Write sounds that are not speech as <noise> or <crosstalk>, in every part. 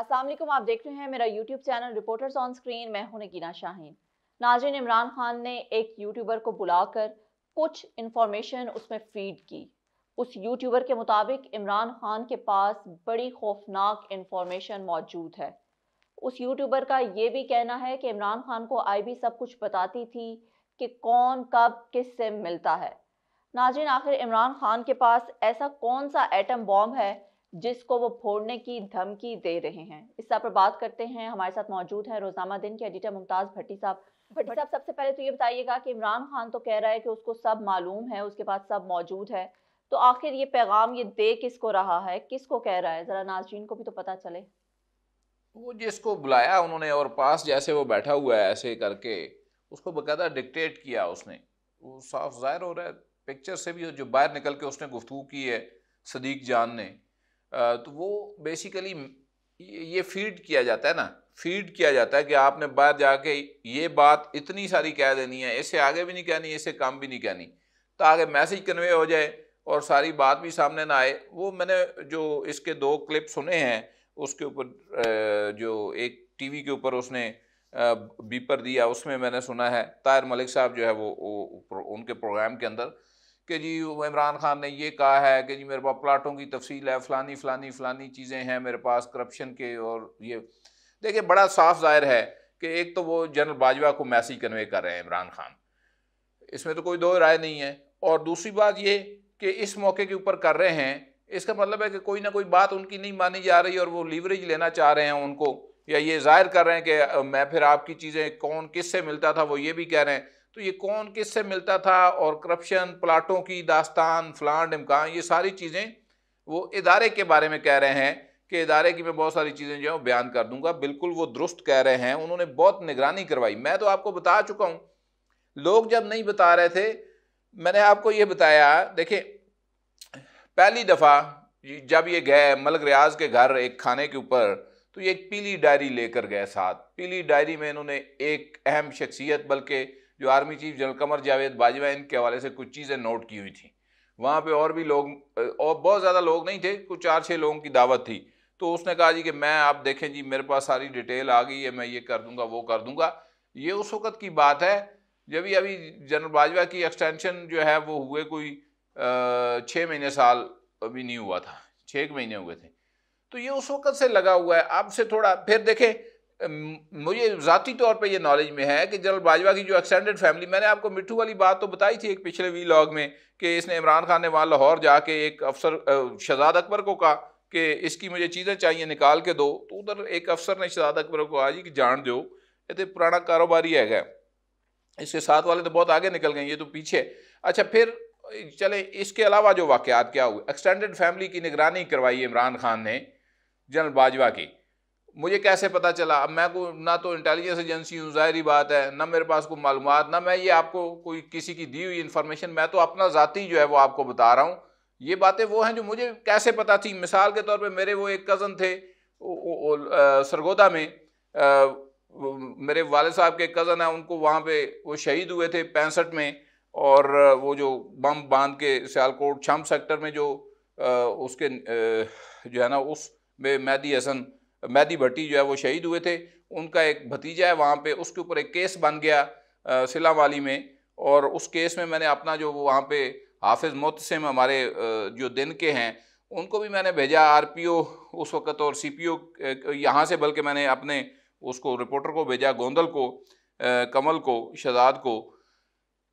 असलम आप देख रहे हैं मेरा YouTube channel reporters on screen मैं हूं नगीना शाहीन नाजिन इमरान खान ने एक यूट्यूबर को बुलाकर कुछ इन्फॉर्मेशन उसमें फीड की उस यूट्यूबर के मुताबिक इमरान खान के पास बड़ी खौफनाक इन्फॉर्मेशन मौजूद है उस यूट्यूबर का ये भी कहना है कि इमरान खान को आई भी सब कुछ बताती थी कि कौन कब किस से मिलता है नाजिन आखिर इमरान खान के पास ऐसा कौन सा एटम बॉम्ब है जिसको वो फोड़ने की धमकी दे रहे हैं इस सब पर बात करते हैं हमारे साथ मौजूद हैं रोजामा दिन के एडिटर मुमताज भट्टी साहब भट्टी साहब सबसे पहले तो ये बताइएगा कि इमरान खान तो कह रहा है कि उसको सब मालूम है उसके पास सब मौजूद है तो आखिर ये पैगाम ये दे किसको रहा है किसको कह रहा है ज़रा नाजरीन को भी तो पता चले वो जिसको बुलाया उन्होंने और पास जैसे वो बैठा हुआ है ऐसे करके उसको बकायदा डिक्टेट किया उसने वो साफ जाहिर हो रहा है पिक्चर से भी जो बाहर निकल के उसने गुफ्तु की है सदीक जान ने तो वो बेसिकली ये फीड किया जाता है ना फीड किया जाता है कि आपने बाहर जाके ये बात इतनी सारी कह देनी है इससे आगे भी नहीं कहनी इससे कम भी नहीं कहनी तो आगे मैसेज कन्वे हो जाए और सारी बात भी सामने ना आए वो मैंने जो इसके दो क्लिप सुने हैं उसके ऊपर जो एक टीवी के ऊपर उसने बीपर दिया उसमें मैंने सुना है तायर मलिक साहब जो है वो, वो उनके प्रोग्राम के अंदर कि जी इमरान खान ने ये कहा है कि जी मेरे पास प्लाटों की तफसील है फ़लानी फ़लानी फ़लानी चीज़ें हैं मेरे पास करप्शन के और ये देखिए बड़ा साफ जाहिर है कि एक तो वो जनरल बाजवा को मैसेज कन्वे कर रहे हैं इमरान खान इसमें तो कोई दो राय नहीं है और दूसरी बात ये कि इस मौके के ऊपर कर रहे हैं इसका मतलब है कि कोई ना कोई बात उनकी नहीं मानी जा रही और वो लीवरेज लेना चाह रहे हैं उनको या ये जाहिर कर रहे हैं कि मैं फिर आपकी चीज़ें कौन किस से मिलता था वो ये भी कह रहे हैं तो ये कौन किस से मिलता था और करप्शन प्लाटों की दास्तान फलान ढमकान ये सारी चीज़ें वो इदारे के बारे में कह रहे हैं कि इदारे की मैं बहुत सारी चीज़ें जो है बयान कर दूंगा बिल्कुल वो दुरुस्त कह रहे हैं उन्होंने बहुत निगरानी करवाई मैं तो आपको बता चुका हूँ लोग जब नहीं बता रहे थे मैंने आपको ये बताया देखिए पहली दफ़ा जब ये गए मलक रियाज के घर एक खाने के ऊपर तो ये एक पीली डायरी लेकर गए साथ पीली डायरी में इन्होंने एक अहम शख्सियत बल्कि जो army chief general Qamar Javed Bajwa इनके हवाले से कुछ चीज़ें नोट की हुई थी वहाँ पे और भी लोग और बहुत ज़्यादा लोग नहीं थे कुछ चार छः लोगों की दावत थी तो उसने कहा जी कि मैं आप देखें जी मेरे पास सारी डिटेल आ गई है मैं ये कर दूंगा वो कर दूंगा ये उस वक़्त की बात है जब भी अभी जनरल बाजवा की एक्सटेंशन जो है वो हुए कोई छः महीने साल अभी नहीं हुआ था छः महीने हुए थे तो ये उस वक़्त से लगा हुआ है अब से थोड़ा फिर देखें मुझे ज़ाती तौर पे ये नॉलेज में है कि जनरल बाजवा की जो एक्सटेंडेड फैमिली मैंने आपको मिट्टू वाली बात तो बताई थी एक पिछले वी लॉग में कि इसने इमरान खान ने वहाँ लाहौर जाके एक अफसर शहजाद अकबर को कहा कि इसकी मुझे चीज़ें चाहिए निकाल के दो तो उधर एक अफसर ने शहजाद अकबर को कहा जी कि जान दो ये तो पुराना कारोबारी है इसके साथ वाले तो बहुत आगे निकल गए ये तो पीछे अच्छा फिर चले इसके अलावा जो वाक़ात क्या हुए एक्सटेंडेड फैमिली की निगरानी करवाई इमरान खान ने जनरल बाजवा की मुझे कैसे पता चला अब मैं को ना तो इंटेलिजेंस एजेंसी हूँ ज़ाहरी बात है ना मेरे पास कोई मालूम ना मैं ये आपको कोई किसी की दी हुई इन्फॉर्मेशन मैं तो अपना ज़ाती जो है वो आपको बता रहा हूँ ये बातें वो हैं जो मुझे कैसे पता थी मिसाल के तौर पे मेरे वो एक कज़न थे सरगोदा में आ, मेरे वाले साहब के कज़न हैं उनको वहाँ पर वो शहीद हुए थे पैंसठ में और वो जो बम बांध के सियालकोट छम सेक्टर में जो आ, उसके आ, जो है ना उस में मैदी हसन मैदी भट्टी जो है वो शहीद हुए थे उनका एक भतीजा है वहाँ पे उसके ऊपर एक केस बन गया सिला वाली में और उस केस में मैंने अपना जो वहाँ पर हाफिज़ मोतसम हमारे जो दिन के हैं उनको भी मैंने भेजा आरपीओ उस वक़्त और सीपीओ यहाँ से बल्कि मैंने अपने उसको रिपोर्टर को भेजा गोंदल को कमल को शहजाद को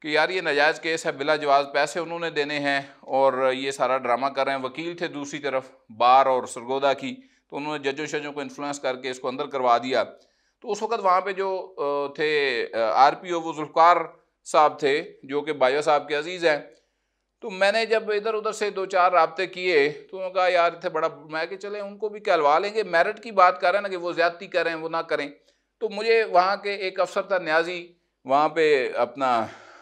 कि यार ये नजायज़ केस है बिला जवाज पैसे उन्होंने देने हैं और ये सारा ड्रामा कर रहे हैं वकील थे दूसरी तरफ बार और सरगोदा की तो उन्होंने जजों शजों को इन्फ्लुएंस करके इसको अंदर करवा दिया तो उस वक्त वहाँ पर जो थे आर पी ओ वो साहब थे जो कि बाया साहब के अजीज़ हैं तो मैंने जब इधर उधर से दो चार रबते किए तो उन्होंने कहा यार इतने बड़ा मैं कि चले उनको भी कहलवा लेंगे मेरिट की बात करें ना कि वो ज़्यादती करें वो ना करें तो मुझे वहाँ के एक अफसर था न्याजी वहाँ पे अपना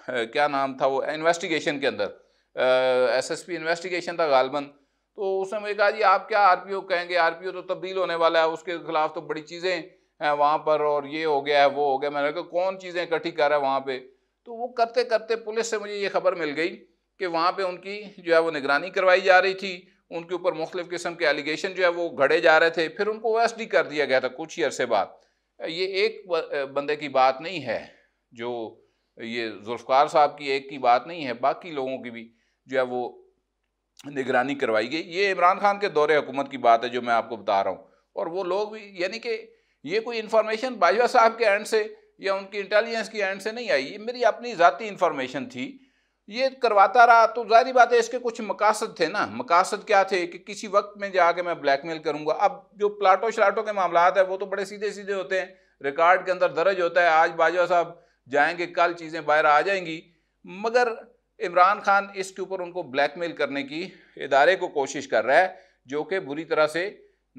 क्या नाम था वो इन्वेस्टिगेशन के अंदर एसएसपी इन्वेस्टिगेशन था गालबंद तो उसने मुझे कहा जी आप क्या आरपीओ कहेंगे आरपीओ तो तब्दील होने वाला है उसके खिलाफ तो बड़ी चीज़ें हैं वहाँ पर और ये हो गया है वो हो गया मैंने कहा कौन चीज़ें इकट्ठी कर रहा है वहाँ पर तो वो करते करते पुलिस से मुझे ये खबर मिल गई कि वहाँ पर उनकी जो है वो निगरानी करवाई जा रही थी उनके ऊपर मुख्तफ़ किस्म के एलिगेशन जो है वो घड़े जा रहे थे फिर उनको ओ कर दिया गया था कुछ ही अरसे बाद ये एक बंदे की बात नहीं है जो ये जुल्फ़ार साहब की एक की बात नहीं है बाकी लोगों की भी जो है वो निगरानी करवाई गई ये इमरान खान के दौरे हुकूमत की बात है जो मैं आपको बता रहा हूँ और वो लोग भी यानी कि ये कोई इन्फॉर्मेशन बाजवा साहब के एंड से या उनकी इंटेलिजेंस की एंड से नहीं आई ये मेरी अपनी ज़ाती इन्फॉर्मेशन थी ये करवाता रहा तो जाहिर बात है इसके कुछ मकासद थे ना मकासद क्या थे कि किसी वक्त में जाके मैं ब्लैकमेल करूंगा अब जो प्लाटो शलाटो के मामला है वो तो बड़े सीधे सीधे होते हैं रिकॉर्ड के अंदर दर्ज होता है आज बाजवा साहब जाएंगे कल चीज़ें बाहर आ जाएंगी मगर इमरान खान इसके ऊपर उनको ब्लैकमेल करने की इदारे को कोशिश कर रहा है जो कि बुरी तरह से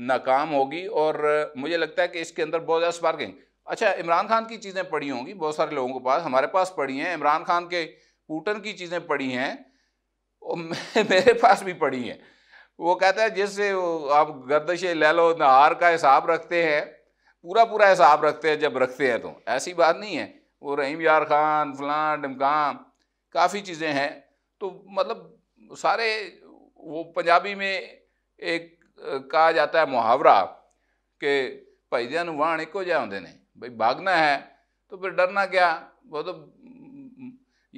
नाकाम होगी और मुझे लगता है कि इसके अंदर बहुत ज़्यादा स्पार्किंग अच्छा इमरान खान की चीज़ें पड़ी होंगी बहुत सारे लोगों के पास हमारे पास पड़ी हैं इमरान खान के पूटन की चीज़ें पड़ी हैं और <laughs> मेरे पास भी पड़ी हैं वो कहता है जिससे आप गर्दश ले लो नहार का हिसाब रखते हैं पूरा पूरा हिसाब रखते हैं जब रखते हैं तो ऐसी बात नहीं है वो रहीम यार खान फलान डमकाम काफ़ी चीज़ें हैं तो मतलब सारे वो पंजाबी में एक कहा जाता है मुहावरा कि भाईदियाँ वाहन एक जहाँ आते हैं भाई भागना है तो फिर डरना क्या वो तो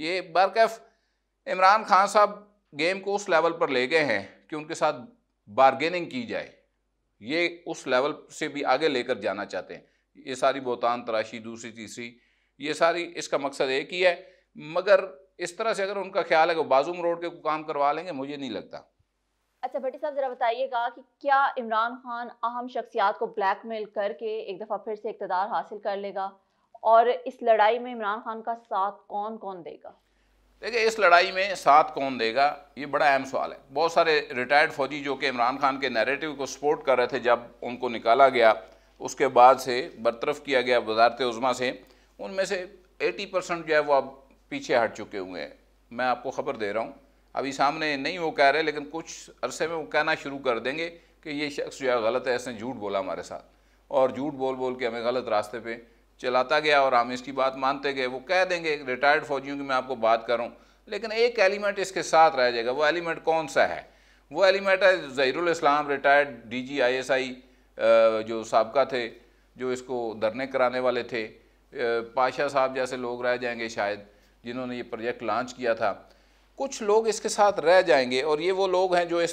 ये बरकैफ इमरान खान साहब गेम को उस लेवल पर ले गए हैं कि उनके साथ बारगेनिंग की जाए ये उस लेवल से भी आगे लेकर जाना चाहते हैं ये सारी बोतान तराशी दूसरी तीसरी ये सारी इसका मकसद एक ही है मगर इस तरह से अगर उनका ख्याल है कि बाजूम रोड के काम करवा लेंगे मुझे नहीं लगता अच्छा भट्टी साहब जरा बताइएगा कि क्या इमरान खान अहम शख्सियात को ब्लैक मेल करके एक दफ़ा फिर से इकतदार हासिल कर लेगा और इस लड़ाई में इमरान खान का साथ कौन कौन देगा देखिए इस लड़ाई में साथ कौन देगा ये बड़ा अहम सवाल है बहुत सारे रिटायर्ड फौजी जो कि इमरान खान के नैरेटिव को सपोर्ट कर रहे थे जब उनको निकाला गया उसके बाद से बरतरफ किया गया वजारत उज़मा से उनमें से 80 परसेंट जो है वो अब पीछे हट चुके हुए हैं मैं आपको ख़बर दे रहा हूँ अभी सामने नहीं वो कह रहे लेकिन कुछ अरसे में वो कहना शुरू कर देंगे कि ये शख्स जो है गलत है इसने झूठ बोला हमारे साथ और झूठ बोल बोल के हमें गलत रास्ते पे चलाता गया और हम इसकी बात मानते गए वो कह देंगे रिटायर्ड फौजियों की मैं आपको बात कर रहा हूँ लेकिन एक एलिमेंट इसके साथ रह जाएगा वो एलिमेंट कौन सा है वो एलिमेंट है ज़हीरुल इस्लाम रिटायर्ड एस आई जो सबका थे जो इसको धरने कराने वाले थे पाशाह साहब जैसे लोग रह जाएंगे शायद जिन्होंने ये प्रोजेक्ट लॉन्च किया था कुछ लोग इसके साथ रह जाएंगे और ये वो लोग हैं जो इस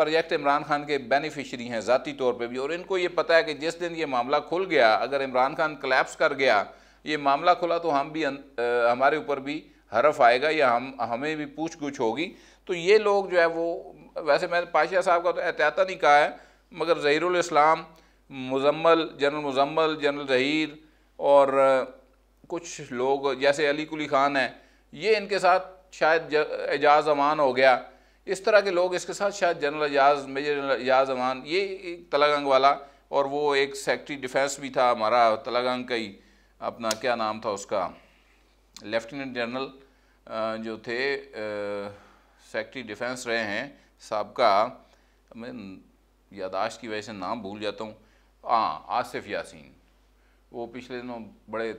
प्रोजेक्ट इमरान खान के बेनिफिशरी हैं ज़ाती तौर पे भी और इनको ये पता है कि जिस दिन ये मामला खुल गया अगर इमरान खान कलेप्स कर गया ये मामला खुला तो हम भी अन, अं, आ, हमारे ऊपर भी हरफ आएगा या हम हमें भी पूछ गुछ होगी तो ये लोग जो है वो वैसे मैंने पाशाह साहब का तो एहतियाता नहीं कहा है मगर ज़हीरुल इस्लाम मुजम्मल जनरल मुजम्मल जनरल ज़हीर और कुछ लोग जैसे अली कुली खान हैं ये इनके साथ शायद एजाज अमान हो गया इस तरह के लोग इसके साथ शायद जनरल एजाज मेजर एजाज अमान ये तलागंग वाला और वो एक सेक्रटरी डिफेंस भी था हमारा तलागंग का ही अपना क्या नाम था उसका लेफ्टिनेंट जनरल जो थे सेक्रटरी डिफेंस रहे हैं सबका मैं यादाश्त की वजह से नाम भूल जाता हूँ हाँ आसिफ यासिन वो पिछले दिनों बड़े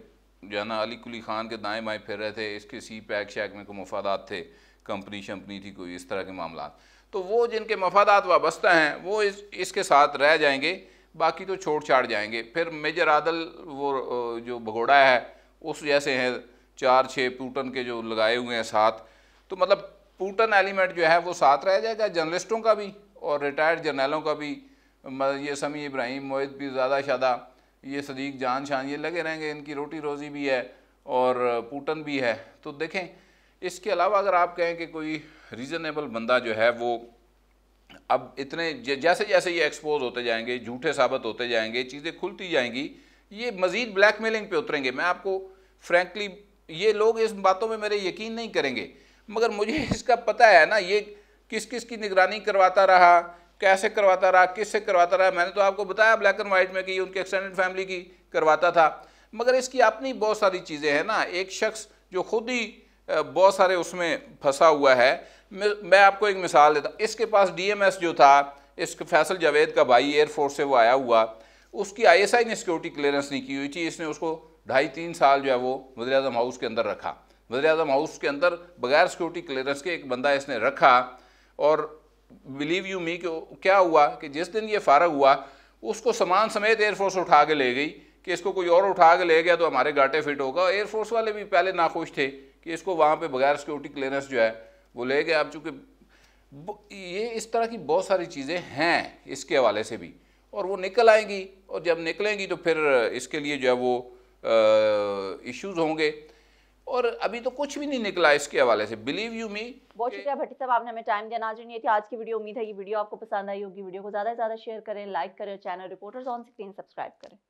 जो है ना अली कुली खान के दाएँ बाएँ फिर रहे थे इसके सी पैक शैक में कोई मफादात थे कंपनी शंपनी थी कोई इस तरह के मामला तो वो जिनके मफादात वाबस्ता हैं वो इस इसके साथ रह जाएंगे बाकी तो छोड़ छाड़ जाएंगे फिर मेजर आदल वो जो भगोड़ा है उस जैसे हैं चार छः पूटन के जो लगाए हुए हैं साथ तो मतलब पूटन एलिमेंट जो है वो साथ रह जाएगा जर्नलिस्टों का भी और रिटायर्ड जर्नलों का भी ये समी इब्राहिम मोहित भी ज़्यादा शादा ये सदीक जान शान ये लगे रहेंगे इनकी रोटी रोज़ी भी है और पूटन भी है तो देखें इसके अलावा अगर आप कहें कि कोई रीज़नेबल बंदा जो है वो अब इतने जैसे जैसे ये एक्सपोज होते जाएंगे झूठे साबित होते जाएंगे चीज़ें खुलती जाएंगी ये मज़ीद ब्लैक मेलिंग पे उतरेंगे मैं आपको फ्रैंकली ये लोग इस बातों में मेरे यकीन नहीं करेंगे मगर मुझे <laughs> इसका पता है ना ये किस किस की निगरानी करवाता रहा कैसे करवाता रहा किससे करवाता रहा मैंने तो आपको बताया ब्लैक एंड वाइट में कि उनके एक्सटेंडेड फैमिली की करवाता था मगर इसकी अपनी बहुत सारी चीज़ें हैं ना एक शख्स जो खुद ही बहुत सारे उसमें फंसा हुआ है मैं आपको एक मिसाल देता इसके पास डीएमएस जो था इस फैसल जावेद का भाई एयरफोर्स से वो आया हुआ उसकी आईएसआई ने सिक्योरिटी क्लियरेंस नहीं की हुई थी इसने उसको ढाई तीन साल जो है वो वजी अजम हाउस के अंदर रखा वजी अजम हाउस के अंदर बगैर सिक्योरिटी क्लियरेंस के एक बंदा इसने रखा और बिलीव यू मी कि क्या हुआ कि जिस दिन ये फारग हुआ उसको सामान समेत एयरफोर्स उठा के ले गई कि इसको कोई और उठा के ले गया तो हमारे घाटे फिट होगा एयरफोर्स वाले भी पहले नाखुश थे कि इसको वहाँ पे बगैर सिक्योरिटी क्लियरेंस जो है वो ले गए अब चूँकि ये इस तरह की बहुत सारी चीज़ें हैं इसके हवाले से भी और वो निकल आएंगी और जब निकलेंगी तो फिर इसके लिए जो है वो इश्यूज़ होंगे और अभी तो कुछ भी नहीं निकला इसके हवाले से बिलीव यू मी बहुत शुक्रिया भट्टी साहब आपने हमें टाइम दिया नाजरन ये थी आज की वीडियो उम्मीद है ये वीडियो आपको पसंद आई होगी वीडियो को ज़्यादा से ज़्यादा शेयर करें लाइक करें channel reporters on screen subscribe करें